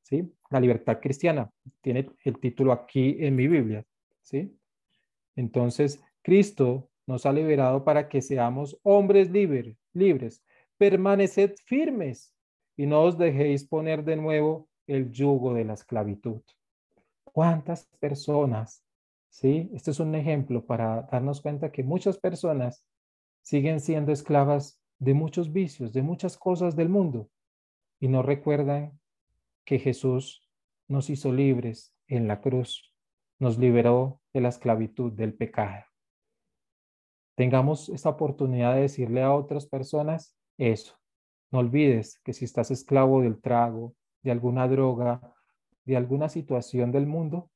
¿sí? La libertad cristiana, tiene el título aquí en mi Biblia, ¿sí? Entonces, Cristo nos ha liberado para que seamos hombres libres. Permaneced firmes y no os dejéis poner de nuevo el yugo de la esclavitud. ¿Cuántas personas? Sí, este es un ejemplo para darnos cuenta que muchas personas siguen siendo esclavas de muchos vicios, de muchas cosas del mundo y no recuerdan que Jesús nos hizo libres en la cruz, nos liberó de la esclavitud del pecado tengamos esta oportunidad de decirle a otras personas eso. No olvides que si estás esclavo del trago, de alguna droga, de alguna situación del mundo,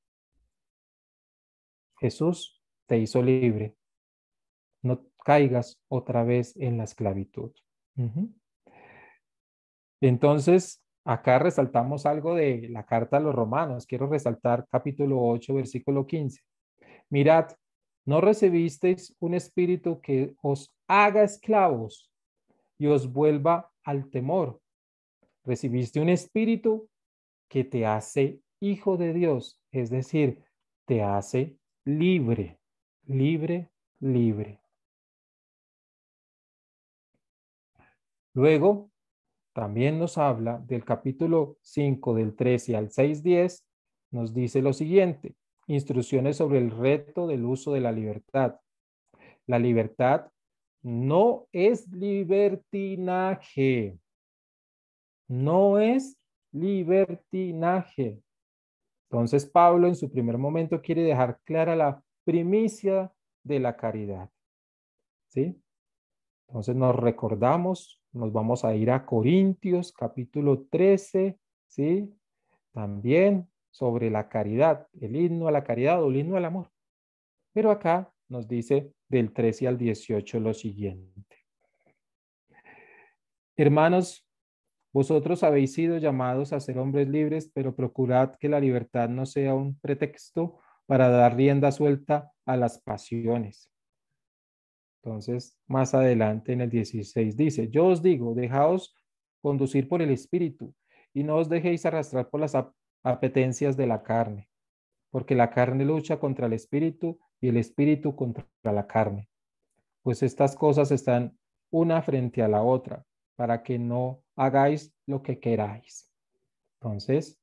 Jesús te hizo libre. No caigas otra vez en la esclavitud. Entonces, acá resaltamos algo de la carta a los romanos. Quiero resaltar capítulo 8, versículo 15. Mirad no recibisteis un espíritu que os haga esclavos y os vuelva al temor. Recibiste un espíritu que te hace hijo de Dios, es decir, te hace libre, libre, libre. Luego, también nos habla del capítulo 5 del 13 al 6.10, nos dice lo siguiente, instrucciones sobre el reto del uso de la libertad. La libertad no es libertinaje. No es libertinaje. Entonces Pablo en su primer momento quiere dejar clara la primicia de la caridad. ¿Sí? Entonces nos recordamos, nos vamos a ir a Corintios capítulo 13, ¿sí? También sobre la caridad, el himno a la caridad o el himno al amor. Pero acá nos dice del 13 al 18 lo siguiente. Hermanos, vosotros habéis sido llamados a ser hombres libres, pero procurad que la libertad no sea un pretexto para dar rienda suelta a las pasiones. Entonces, más adelante en el 16 dice, yo os digo, dejaos conducir por el Espíritu y no os dejéis arrastrar por las apetencias de la carne, porque la carne lucha contra el espíritu y el espíritu contra la carne. Pues estas cosas están una frente a la otra, para que no hagáis lo que queráis. Entonces,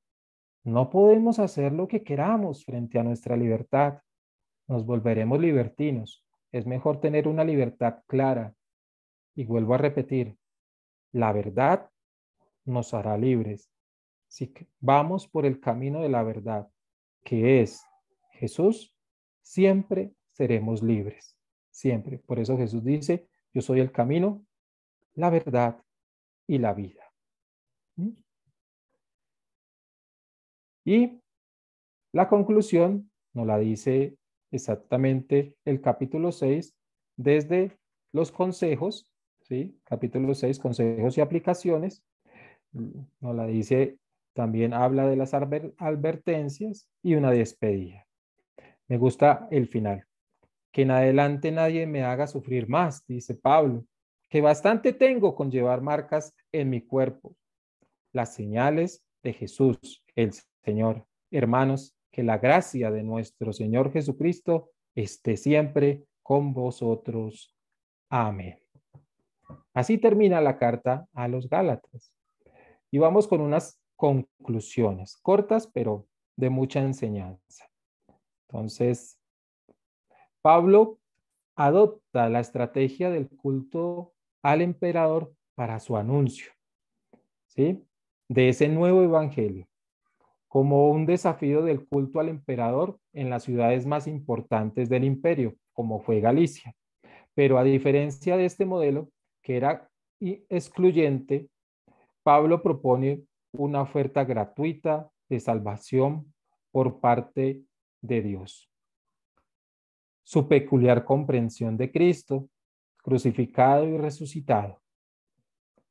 no podemos hacer lo que queramos frente a nuestra libertad. Nos volveremos libertinos. Es mejor tener una libertad clara. Y vuelvo a repetir, la verdad nos hará libres. Si vamos por el camino de la verdad, que es Jesús, siempre seremos libres, siempre. Por eso Jesús dice, yo soy el camino, la verdad y la vida. ¿Mm? Y la conclusión nos la dice exactamente el capítulo 6 desde los consejos, ¿sí? capítulo 6, consejos y aplicaciones, nos la dice también habla de las advertencias y una despedida. Me gusta el final. Que en adelante nadie me haga sufrir más, dice Pablo, que bastante tengo con llevar marcas en mi cuerpo. Las señales de Jesús, el Señor. Hermanos, que la gracia de nuestro Señor Jesucristo esté siempre con vosotros. Amén. Así termina la carta a los Gálatas. Y vamos con unas conclusiones, cortas pero de mucha enseñanza. Entonces, Pablo adopta la estrategia del culto al emperador para su anuncio, ¿sí? De ese nuevo evangelio, como un desafío del culto al emperador en las ciudades más importantes del imperio, como fue Galicia. Pero a diferencia de este modelo, que era excluyente, Pablo propone una oferta gratuita de salvación por parte de Dios. Su peculiar comprensión de Cristo, crucificado y resucitado.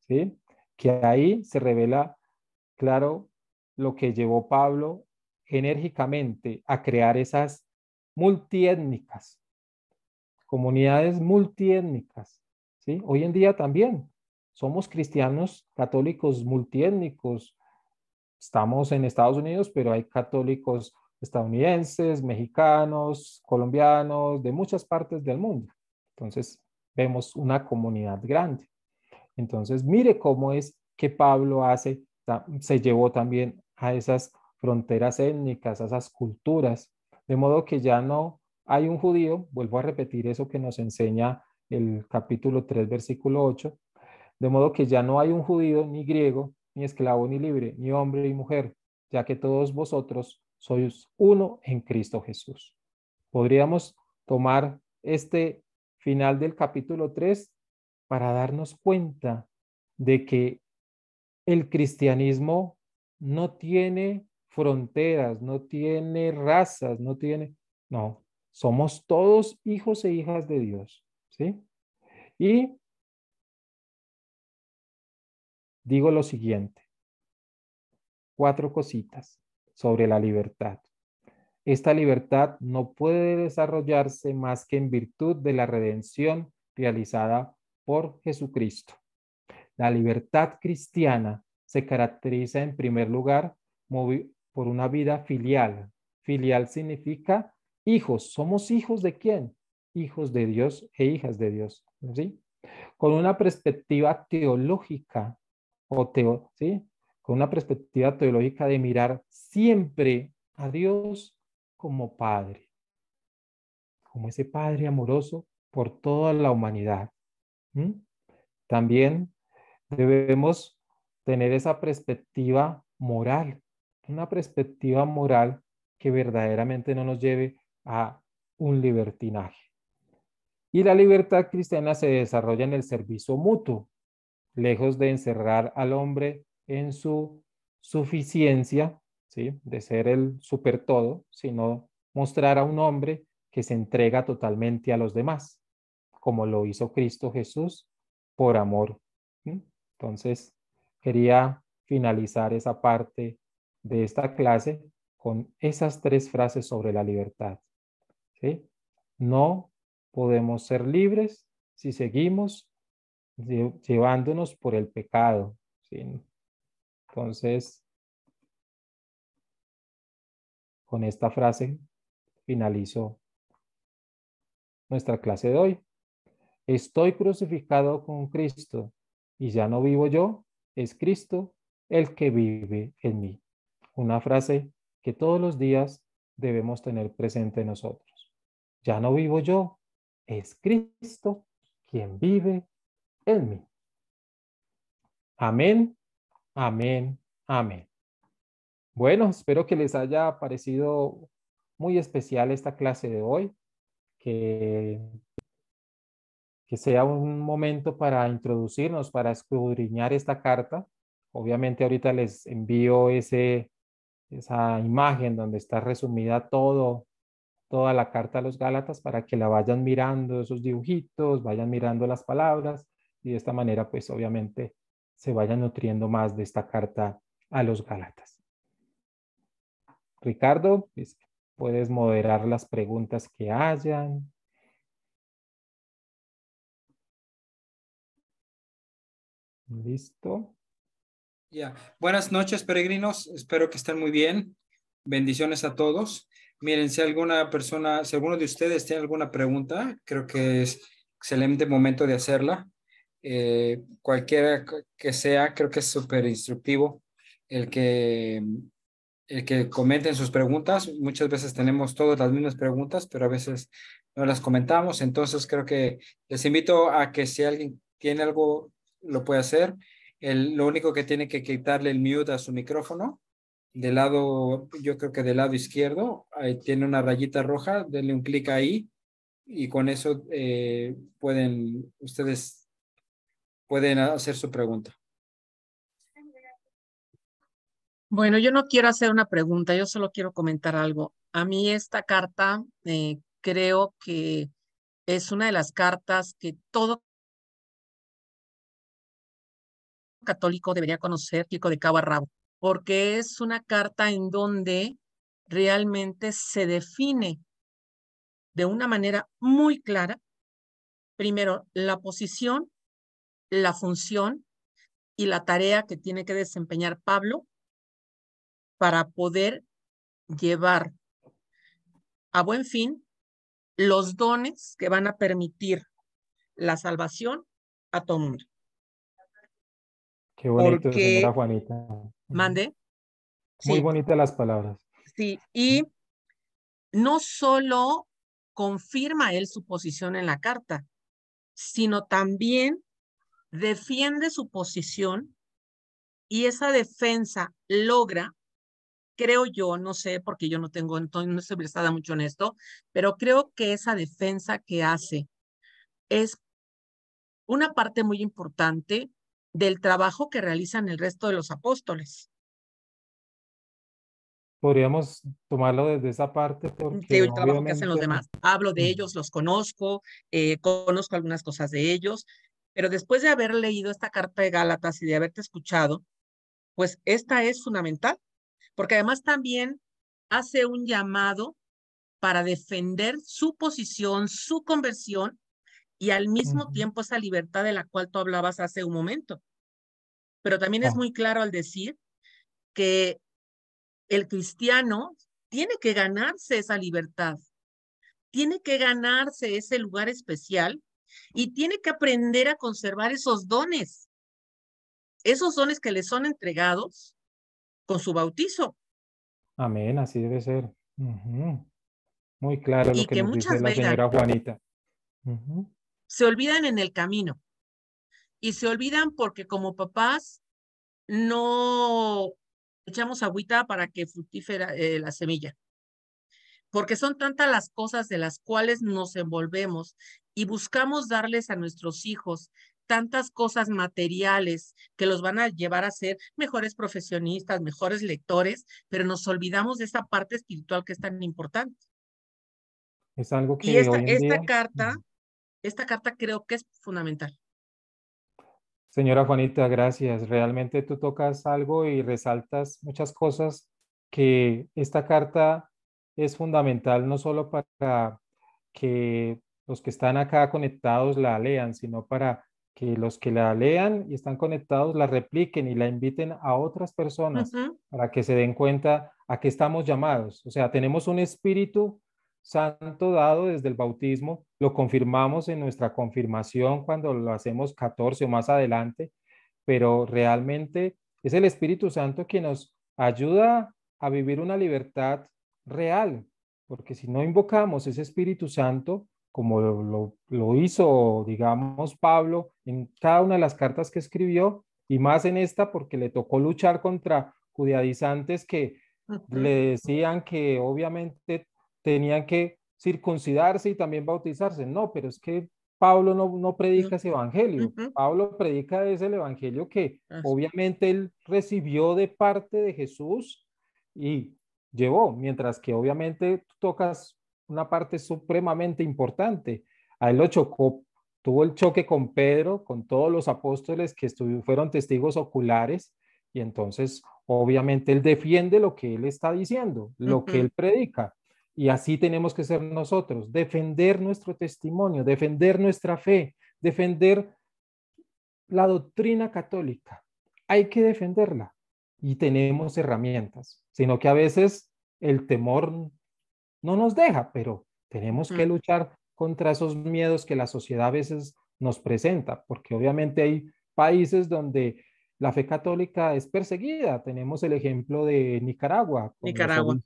¿sí? Que ahí se revela, claro, lo que llevó Pablo enérgicamente a crear esas multiétnicas, comunidades multiétnicas. ¿sí? Hoy en día también somos cristianos católicos multiétnicos. Estamos en Estados Unidos, pero hay católicos estadounidenses, mexicanos, colombianos, de muchas partes del mundo. Entonces, vemos una comunidad grande. Entonces, mire cómo es que Pablo hace, se llevó también a esas fronteras étnicas, a esas culturas, de modo que ya no hay un judío, vuelvo a repetir eso que nos enseña el capítulo 3, versículo 8, de modo que ya no hay un judío, ni griego, ni esclavo, ni libre, ni hombre, ni mujer, ya que todos vosotros sois uno en Cristo Jesús. Podríamos tomar este final del capítulo 3 para darnos cuenta de que el cristianismo no tiene fronteras, no tiene razas, no tiene, no, somos todos hijos e hijas de Dios, ¿sí? Y digo lo siguiente. Cuatro cositas sobre la libertad. Esta libertad no puede desarrollarse más que en virtud de la redención realizada por Jesucristo. La libertad cristiana se caracteriza en primer lugar por una vida filial. Filial significa hijos. ¿Somos hijos de quién? Hijos de Dios e hijas de Dios. ¿sí? Con una perspectiva teológica con una perspectiva teológica de mirar siempre a Dios como Padre, como ese Padre amoroso por toda la humanidad. También debemos tener esa perspectiva moral, una perspectiva moral que verdaderamente no nos lleve a un libertinaje. Y la libertad cristiana se desarrolla en el servicio mutuo, lejos de encerrar al hombre en su suficiencia, ¿sí? de ser el super todo, sino mostrar a un hombre que se entrega totalmente a los demás, como lo hizo Cristo Jesús por amor. Entonces, quería finalizar esa parte de esta clase con esas tres frases sobre la libertad. No podemos ser libres si seguimos llevándonos por el pecado. Entonces, con esta frase finalizo nuestra clase de hoy. Estoy crucificado con Cristo y ya no vivo yo, es Cristo el que vive en mí. Una frase que todos los días debemos tener presente nosotros. Ya no vivo yo, es Cristo quien vive en mí. Amén, amén, amén. Bueno, espero que les haya parecido muy especial esta clase de hoy, que, que sea un momento para introducirnos, para escudriñar esta carta. Obviamente ahorita les envío ese, esa imagen donde está resumida todo, toda la carta a los Gálatas para que la vayan mirando, esos dibujitos, vayan mirando las palabras y de esta manera, pues obviamente, se vayan nutriendo más de esta carta a los galatas. Ricardo, pues, puedes moderar las preguntas que hayan. Listo. Ya. Buenas noches, peregrinos. Espero que estén muy bien. Bendiciones a todos. Miren, si alguna persona, si alguno de ustedes tiene alguna pregunta, creo que es excelente momento de hacerla. Eh, cualquiera que sea, creo que es súper instructivo el que, el que comenten sus preguntas. Muchas veces tenemos todas las mismas preguntas, pero a veces no las comentamos. Entonces creo que les invito a que si alguien tiene algo, lo puede hacer. lo único que tiene que quitarle el mute a su micrófono del lado, yo creo que del lado izquierdo, tiene una rayita roja, denle un clic ahí y con eso eh, pueden ustedes pueden hacer su pregunta. Bueno, yo no quiero hacer una pregunta, yo solo quiero comentar algo. A mí esta carta eh, creo que es una de las cartas que todo católico debería conocer, Kiko de cabo porque es una carta en donde realmente se define de una manera muy clara, primero, la posición la función y la tarea que tiene que desempeñar Pablo para poder llevar a buen fin los dones que van a permitir la salvación a todo mundo. Qué bonito, señora Juanita. Mande. Muy bonitas las palabras. Sí, y no solo confirma él su posición en la carta, sino también defiende su posición y esa defensa logra, creo yo, no sé, porque yo no tengo, entonces no estoy prestada mucho en esto, pero creo que esa defensa que hace es una parte muy importante del trabajo que realizan el resto de los apóstoles. Podríamos tomarlo desde esa parte. Porque el trabajo que hacen los demás. Hablo de ellos, los conozco, eh, conozco algunas cosas de ellos, pero después de haber leído esta carta de Gálatas y de haberte escuchado, pues esta es fundamental, porque además también hace un llamado para defender su posición, su conversión y al mismo tiempo esa libertad de la cual tú hablabas hace un momento. Pero también es muy claro al decir que el cristiano tiene que ganarse esa libertad, tiene que ganarse ese lugar especial y tiene que aprender a conservar esos dones, esos dones que le son entregados con su bautizo. Amén, así debe ser. Muy claro y lo que, muchas dice la señora Juanita. Se olvidan en el camino y se olvidan porque como papás no echamos agüita para que fructífera eh, la semilla. Porque son tantas las cosas de las cuales nos envolvemos y buscamos darles a nuestros hijos tantas cosas materiales que los van a llevar a ser mejores profesionistas, mejores lectores, pero nos olvidamos de esa parte espiritual que es tan importante. Es algo que... Y esta, esta carta, esta carta creo que es fundamental. Señora Juanita, gracias. Realmente tú tocas algo y resaltas muchas cosas que esta carta es fundamental no solo para que los que están acá conectados la lean, sino para que los que la lean y están conectados la repliquen y la inviten a otras personas para que se den cuenta a qué estamos llamados. O sea, tenemos un espíritu santo dado desde el bautismo, lo confirmamos en nuestra confirmación cuando lo hacemos 14 o más adelante, pero realmente es el Espíritu Santo que nos ayuda a vivir una libertad real, porque si no invocamos ese Espíritu Santo, como lo, lo, hizo, digamos, Pablo en cada una de las cartas que escribió, y más en esta porque le tocó luchar contra judaizantes que le decían que obviamente tenían que circuncidarse y también bautizarse. No, pero es que Pablo no, predica ese evangelio. Pablo predica ese el evangelio que obviamente él recibió de parte de Jesús y llevó, mientras que obviamente tocas una parte supremamente importante. A él lo chocó, tuvo el choque con Pedro, con todos los apóstoles que fueron testigos oculares, y entonces obviamente él defiende lo que él está diciendo, lo que él predica. Y así tenemos que ser nosotros, defender nuestro testimonio, defender nuestra fe, defender la doctrina católica. Hay que defenderla y tenemos herramientas, sino que a veces el temor no nos deja, pero tenemos que luchar contra esos miedos que la sociedad a veces nos presenta, porque obviamente hay países donde la fe católica es perseguida. Tenemos el ejemplo de Nicaragua. Nicaragua.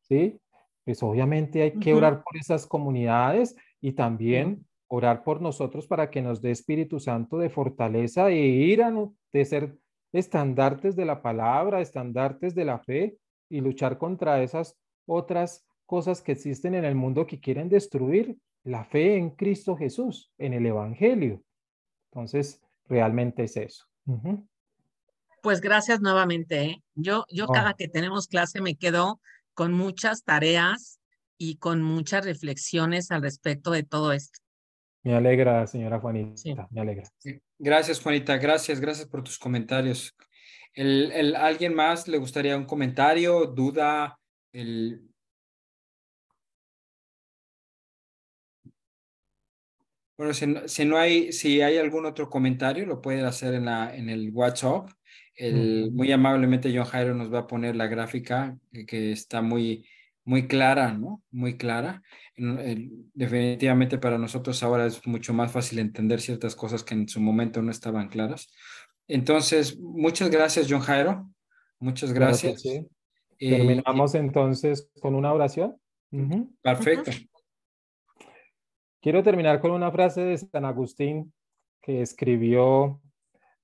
sí, pues obviamente hay que orar por esas comunidades y también orar por nosotros para que nos dé Espíritu Santo de fortaleza e ir a de ser estandartes de la palabra, estandartes de la fe y luchar contra esas otras cosas que existen en el mundo que quieren destruir la fe en Cristo Jesús, en el Evangelio. Entonces, realmente es eso. Pues gracias nuevamente. ¿eh? Yo, yo oh. cada que tenemos clase me quedo con muchas tareas y con muchas reflexiones al respecto de todo esto. Me alegra, señora Juanita, me alegra. Gracias, Juanita, gracias, gracias por tus comentarios. el, ¿Alguien más le gustaría un comentario, duda, el, Bueno, si no, hay, si hay algún otro comentario, lo pueden hacer en, la, en el WhatsApp. Muy amablemente John Jairo nos va a poner la gráfica eh, que, está muy, muy clara, ¿no? Muy clara. Definitivamente para nosotros ahora es mucho más fácil entender ciertas cosas que en su momento no estaban claras. Entonces, muchas gracias, John Jairo. Muchas gracias. Eh, Terminamos entonces con una oración. Perfecto. Quiero terminar con una frase de San Agustín que escribió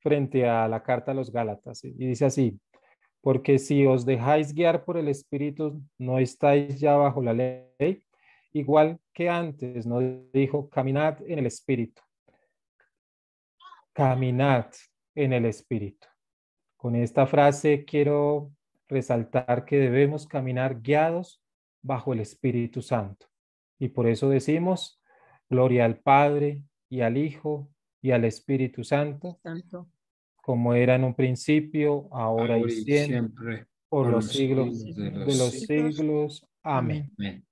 frente a la carta a los Gálatas y dice así, porque si os dejáis guiar por el Espíritu, no estáis ya bajo la ley, igual que antes nos dijo, caminad en el Espíritu, caminad en el Espíritu. Con esta frase quiero resaltar que debemos caminar guiados bajo el Espíritu Santo. Y por eso decimos, Gloria al Padre y al Hijo y al Espíritu Santo, como era en un principio, ahora, y siempre, por, los, siglos, de los, siglos. Amén.